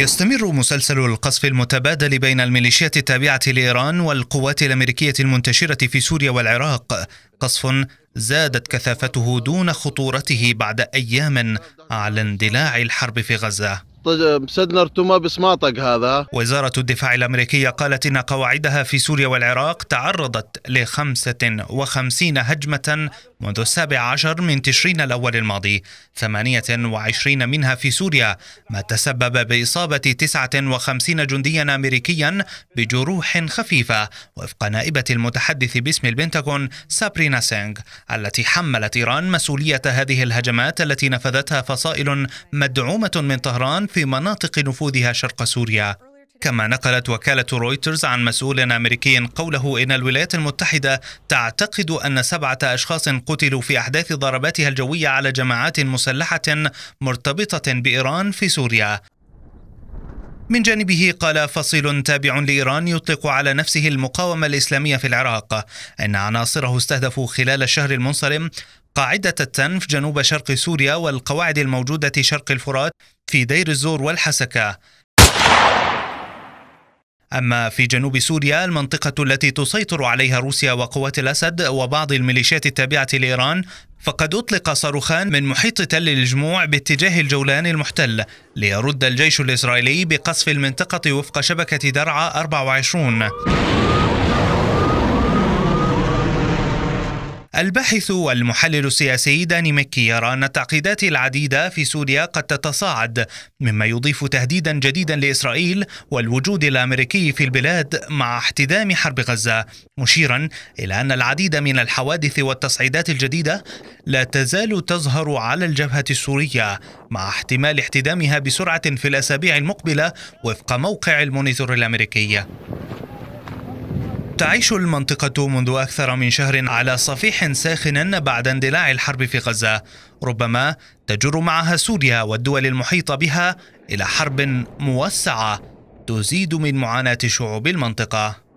يستمر مسلسل القصف المتبادل بين الميليشيات التابعة لإيران والقوات الأمريكية المنتشرة في سوريا والعراق قصف زادت كثافته دون خطورته بعد أيام على اندلاع الحرب في غزة طيب، سدنا ارتمى بسماطق هذا وزارة الدفاع الأمريكية قالت إن قواعدها في سوريا والعراق تعرضت لخمسة وخمسين هجمة منذ السابع عشر من تشرين الأول الماضي 28 منها في سوريا ما تسبب بإصابة تسعة وخمسين جنديا أمريكيا بجروح خفيفة وفق نائبة المتحدث باسم البنتاغون سابرينا سينغ التي حملت إيران مسؤولية هذه الهجمات التي نفذتها فصائل مدعومة من طهران في مناطق نفوذها شرق سوريا كما نقلت وكالة رويترز عن مسؤول أمريكي قوله إن الولايات المتحدة تعتقد أن سبعة أشخاص قتلوا في أحداث ضرباتها الجوية على جماعات مسلحة مرتبطة بإيران في سوريا من جانبه قال فصيل تابع لإيران يطلق على نفسه المقاومة الإسلامية في العراق أن عناصره استهدفوا خلال الشهر المنصرم قاعدة التنف جنوب شرق سوريا والقواعد الموجودة شرق الفرات في دير الزور والحسكة أما في جنوب سوريا المنطقة التي تسيطر عليها روسيا وقوات الأسد وبعض الميليشيات التابعة لإيران فقد أطلق صاروخان من محيط تل الجموع باتجاه الجولان المحتل ليرد الجيش الإسرائيلي بقصف المنطقة وفق شبكة درعا 24 الباحث والمحلل السياسي داني مكي يرى أن التعقيدات العديدة في سوريا قد تتصاعد مما يضيف تهديدا جديدا لإسرائيل والوجود الأمريكي في البلاد مع احتدام حرب غزة مشيرا إلى أن العديد من الحوادث والتصعيدات الجديدة لا تزال تظهر على الجبهة السورية مع احتمال احتدامها بسرعة في الأسابيع المقبلة وفق موقع المونيتور الأمريكي تعيش المنطقة منذ أكثر من شهر على صفيح ساخن بعد اندلاع الحرب في غزة ربما تجر معها سوريا والدول المحيطة بها إلى حرب موسعة تزيد من معاناة شعوب المنطقة